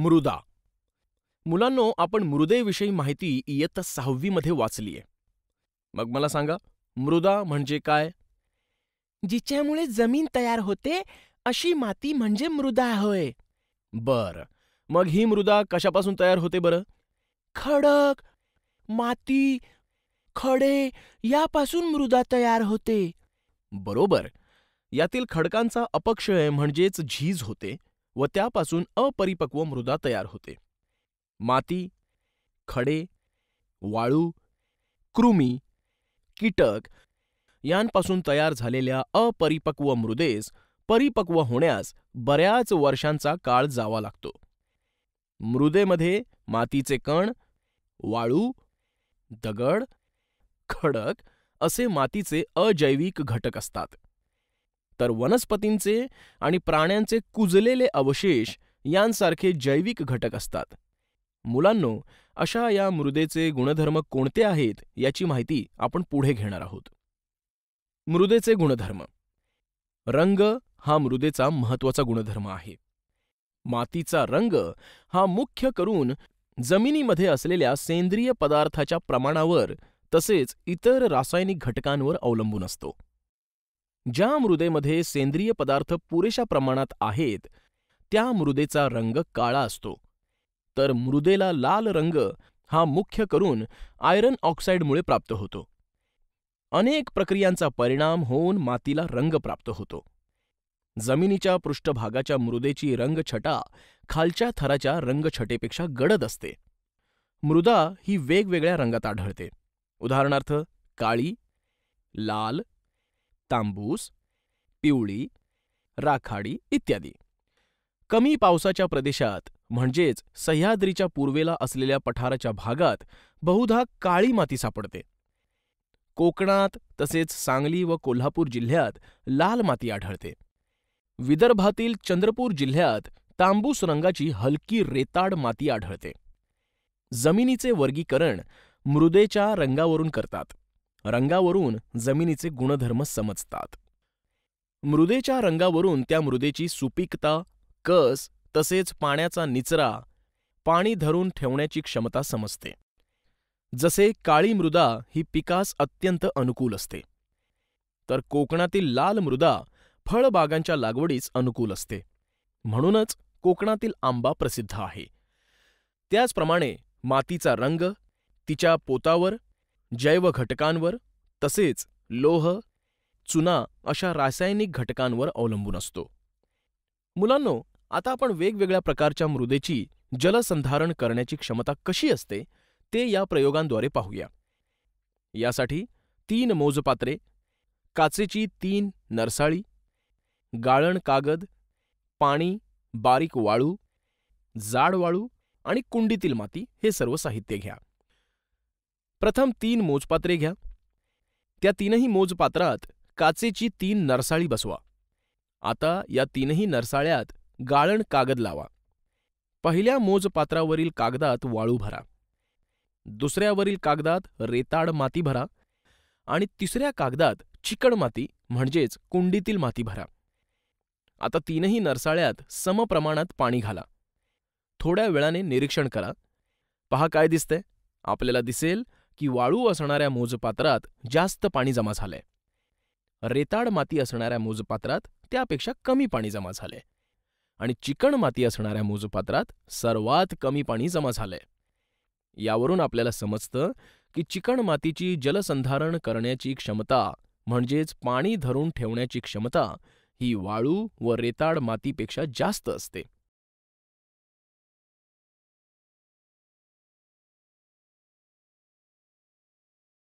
मृदा मुलांनो आपण मृदेविषयी माहिती इयत्ता सहावीमध्ये वाचलीये मग मला सांगा मृदा म्हणजे काय जिच्यामुळे जमीन तयार होते अशी माती म्हणजे मृदा होय बर मग ही मृदा कशापासून तयार होते बरं खडक माती खडे यापासून मृदा तयार होते बरोबर यातील खडकांचा अपक्षय म्हणजेच झीज होते व त्यापासून अपरिपक्व मृदा तयार होते माती खडे वाळू कृमी कीटक यांपासून तयार झालेल्या अपरिपक्व मृदेस परिपक्व होण्यास बऱ्याच वर्षांचा काळ जावा लागतो मृदेमध्ये मातीचे कण वाळू दगड खडक असे मातीचे अजैविक घटक असतात तर वनस्पतींचे आणि प्राण्यांचे कुजलेले अवशेष यांसारखे जैविक घटक असतात मुलांनो अशा या मृदेचे गुणधर्म कोणते आहेत याची माहिती आपण पुढे घेणार आहोत मृदेचे गुणधर्म रंग हा मृदेचा महत्वाचा गुणधर्म आहे मातीचा रंग हा मुख्य करून जमिनीमध्ये असलेल्या सेंद्रिय पदार्थाच्या प्रमाणावर तसेच इतर रासायनिक घटकांवर अवलंबून असतो ज्या मृदेमध्ये सेंद्रिय पदार्थ पुरेशा प्रमाणात आहेत त्या मृदेचा रंग काळा असतो तर मृदेला लाल रंग हा मुख्य करून आयरन ऑक्साईडमुळे प्राप्त होतो अनेक प्रक्रियांचा परिणाम होऊन मातीला रंग प्राप्त होतो जमिनीच्या पृष्ठभागाच्या मृदेची रंगछटा खालच्या थराच्या रंगछटेपेक्षा गडद असते मृदा ही वेगवेगळ्या रंगात आढळते उदाहरणार्थ काळी लाल तांबूस पिवळी राखाडी इत्यादी कमी पावसाच्या प्रदेशात म्हणजेच सह्याद्रीच्या पूर्वेला असलेल्या पठाराच्या भागात बहुधा काळी माती सापडते कोकणात तसेच सांगली व कोल्हापूर जिल्ह्यात लाल माती आढळते विदर्भातील चंद्रपूर जिल्ह्यात तांबूस रंगाची हलकी रेताड माती आढळते जमिनीचे वर्गीकरण मृदेच्या रंगावरून करतात रंगावरून जमिनीचे गुणधर्म समजतात मृदेच्या रंगावरून त्या मृदेची सुपीकता कस तसेच पाण्याचा निचरा पाणी धरून ठेवण्याची क्षमता समजते जसे काळी मृदा ही पिकास अत्यंत अनुकूल असते तर कोकणातील लाल मृदा फळबागांच्या लागवडीस अनुकूल असते म्हणूनच कोकणातील आंबा प्रसिद्ध आहे त्याचप्रमाणे मातीचा रंग तिच्या पोतावर जैवघटकांवर तसेच लोह चुना अशा रासायनिक घटकांवर अवलंबून असतो मुलांनो आता आपण वेगवेगळ्या प्रकारच्या मृदेची जलसंधारण करण्याची क्षमता कशी असते ते या प्रयोगांद्वारे पाहूया यासाठी तीन मोजपात्रे काचेची तीन नरसाळी गाळण कागद पाणी बारीक वाळू जाड वाळू आणि कुंडीतील माती हे सर्व साहित्य घ्या प्रथम तीन मोजपात्रे घ्या त्या तीनही मोजपात्रात काचेची तीन नरसाळी बसवा आता या तीनही नरसाळ्यात गाळण कागद लावा पहिल्या मोजपात्रावरील कागदात वाळू भरा दुसऱ्यावरील कागदात रेताड माती भरा आणि तिसऱ्या कागदात चिकण माती म्हणजेच कुंडीतील माती भरा आता तीनही नरसाळ्यात समप्रमाणात पाणी घाला थोड्या वेळाने निरीक्षण करा पहा काय दिसतंय आपल्याला दिसेल की वाळू असणाऱ्या मोजपात्रात जास्त पाणी जमा झालंय रेताड माती असणाऱ्या मोजपात्रात त्यापेक्षा कमी पाणी जमा झालंय आणि चिकण माती असणाऱ्या मोजपात्रात सर्वात कमी पाणी जमा झालंय यावरून आपल्याला समजतं की चिकण मातीची जलसंधारण करण्याची क्षमता म्हणजेच पाणी धरून ठेवण्याची क्षमता ही वाळू व रेताड मातीपेक्षा जास्त असते